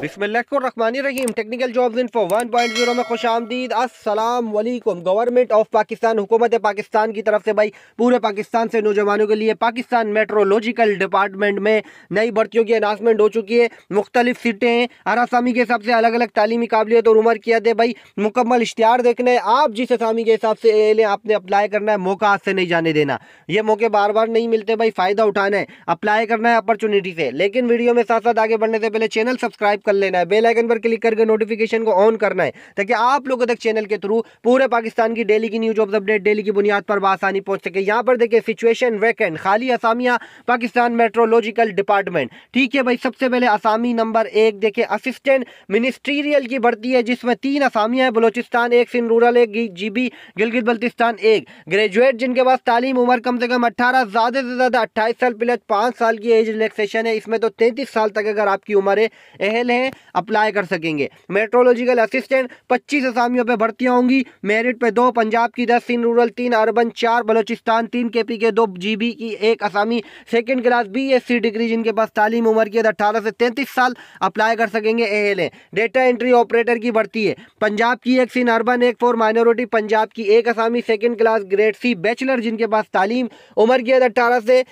बिस्मिल्लाम technical jobs in for one point zero में खुश आमदीद अस्सलाम वालेकुम गवर्नमेंट ऑफ पाकिस्तान हुकूमत पाकिस्तान की तरफ से भाई पूरे पाकिस्तान से नौजवानों के लिए पाकिस्तान मेट्रोलॉजिकल डिपार्टमेंट में नई भर्तियों की अनाउंसमेंट हो चुकी है मुख्तलिफ सीटें हर आसामी के हिसाब से अलग अलग तालीमी काबिलियत और उम्र किया दे भाई मुकम्मल देखना है आप जिस आसामी के हिसाब से ले लें आपने अप्लाई करना है मौका हाथ से नहीं जाने देना ये मौके बार बार नहीं मिलते भाई फ़ायदा उठाना है अप्लाई करना है अपॉर्चुनिटी से लेकिन वीडियो में साथ साथ आगे बढ़ने से पहले चैनल सब्सक्राइब कर लेना है बेल आइकन पर क्लिक करके नोटिफिकेशन को ऑन करना है ताकि आप लोगों तक चैनल के थ्रू पूरे पाकिस्तान की डेली की न्यूज अपडेट डेली की बुनियाद पर आसानी पहुंच सके यहाँ पर देखिए सिचुएशन वैकेंट खाली असामिया पाकिस्तान मेट्रोलॉजिकल डिपार्टमेंट ठीक है भाई सबसे पहले असामी नंबर एक देखिए असिस्टेंट मिनिस्ट्रियल की भर्ती है जिसमें तीन असामियाँ हैं बलोचिस्तान एक सिंध रूरल एक जी गिलगित बल्तिस्तान एक ग्रेजुएट जिनके पास तालीम उम्र कम से कम अट्ठारह ज़्यादा से ज़्यादा अट्ठाईस साल प्लस पाँच साल की एज रिलेक्सेशन है इसमें तो तैंतीस साल तक अगर आपकी उम्र अहल है हैं अप्लाई कर सकेंगे मेट्रोलॉजिकल असिस्टेंट पच्चीस असामियों पर भर्तियाँ होंगी मेरिट पर दो पंजाब की दस तीन रूरल तीन अर्बन चार बलोचिस्तान तीन के पी के दो जी बी की एक असामी second class B S C degree जिनके पास तालीम उम्र की अठारह से तैंतीस साल अप्लाई कर सकेंगे A L A data entry operator की भर्ती है पंजाब की एक सीन अर्बन एक फोर माइनॉरिटी पंजाब की एक असामी second class grade C bachelor जिनके पास तालीम उम्र की अठारह से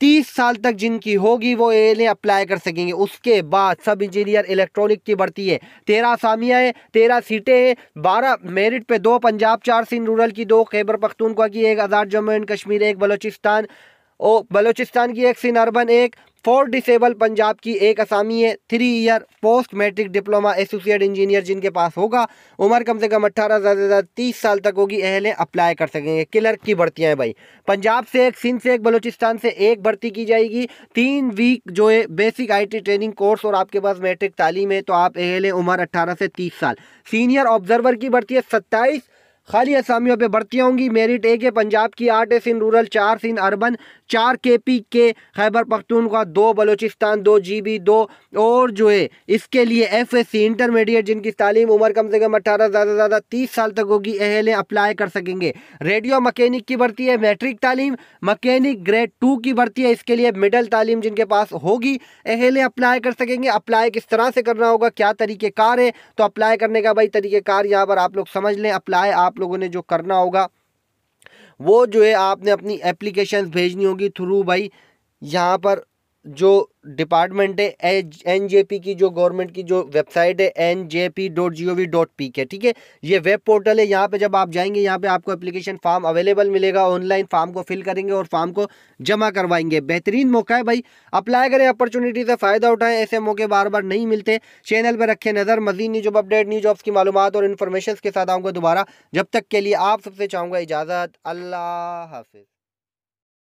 तीस साल तक जिनकी होगी वो एल अप्लाई कर सकेंगे उसके बाद सब इंजीनियर इलेक्ट्रॉनिक की भर्ती है तेरह असामियाँ हैं तेरह सीटें हैं बारह मेरिट पे दो पंजाब चार सिंध रूरल की दो खैबर पख्तूनख्वा की एक आज़ाद जम्मू एंड कश्मीर एक बलोचिस्तान ओ बलोचिस्तान की एक सिन अर्बन एक फोर डिसेबल पंजाब की एक असामी है three year post matric diploma associate engineer जिनके पास होगा उम्र कम से कम अट्ठारह ज़्यादा से ज़्यादा तीस साल तक होगी अहले अप्लाई कर सकेंगे क्लर्क की भर्तियाँ हैं भाई पंजाब से एक सिंध से एक बलूचिस्तान से एक भर्ती की जाएगी तीन वीक जो है बेसिक आई ट्रेनिंग कोर्स और आपके पास मैट्रिक तालीम है तो आप अहले उम्र अट्ठारह से तीस साल सीनियर ऑब्जर्वर की भर्ती है सत्ताईस खाली असामियों पे भर्तियाँ होंगी मेरिट ए के पंजाब की आठ ए सिंध रूरल चार सिंध अरबन चार के पी के खैबर पख्तूनख्वा दो बलोचिस्तान दो जी बी दो और जो है इसके लिए एफ एस सी इंटरमीडिएट जिनकी तालीम उम्र कम से कम अट्ठारह ज़्यादा से ज़्यादा तीस साल तक होगी अहल अप्लाई कर सकेंगे रेडियो मकैनिक की भर्ती है मैट्रिक तालीम मकैनिक ग्रेड टू की भर्ती है इसके लिए मिडल तालीम जिनके पास होगी अहल अप्लाई कर सकेंगे अप्लाई किस तरह से करना होगा क्या तरीक़ेकार है तो अप्लाई करने का भाई तरीक़ेकार यहाँ पर आप लोग समझ लें अप्लाई आप आप लोगों ने जो करना होगा वो जो है आपने अपनी एप्लीकेशन भेजनी होगी थ्रू भाई यहाँ पर जो डिपार्टमेंट है एन जे पी की जो गवर्नमेंट की जो वेबसाइट है N J P dot G O V dot P K ठीक है ये वेब पोर्टल है यहाँ पे जब आप जाएंगे यहाँ पे आपको एप्लीकेशन फॉर्म अवेलेबल मिलेगा ऑनलाइन फॉर्म को फिल करेंगे और फॉर्म को जमा करवाएंगे बेहतरीन मौका है भाई अप्लाई करें अपॉर्चुनिटी से फ़ायदा उठाएं ऐसे मौके बार बार नहीं मिलते चैनल पर रखें नज़र मजीद news job update news jobs की मालूम और इन्फॉर्मेशन के साथ आऊँगा दोबारा जब तक के लिए आप सबसे चाहूँगा इजाज़त अल्लाह हाफिज़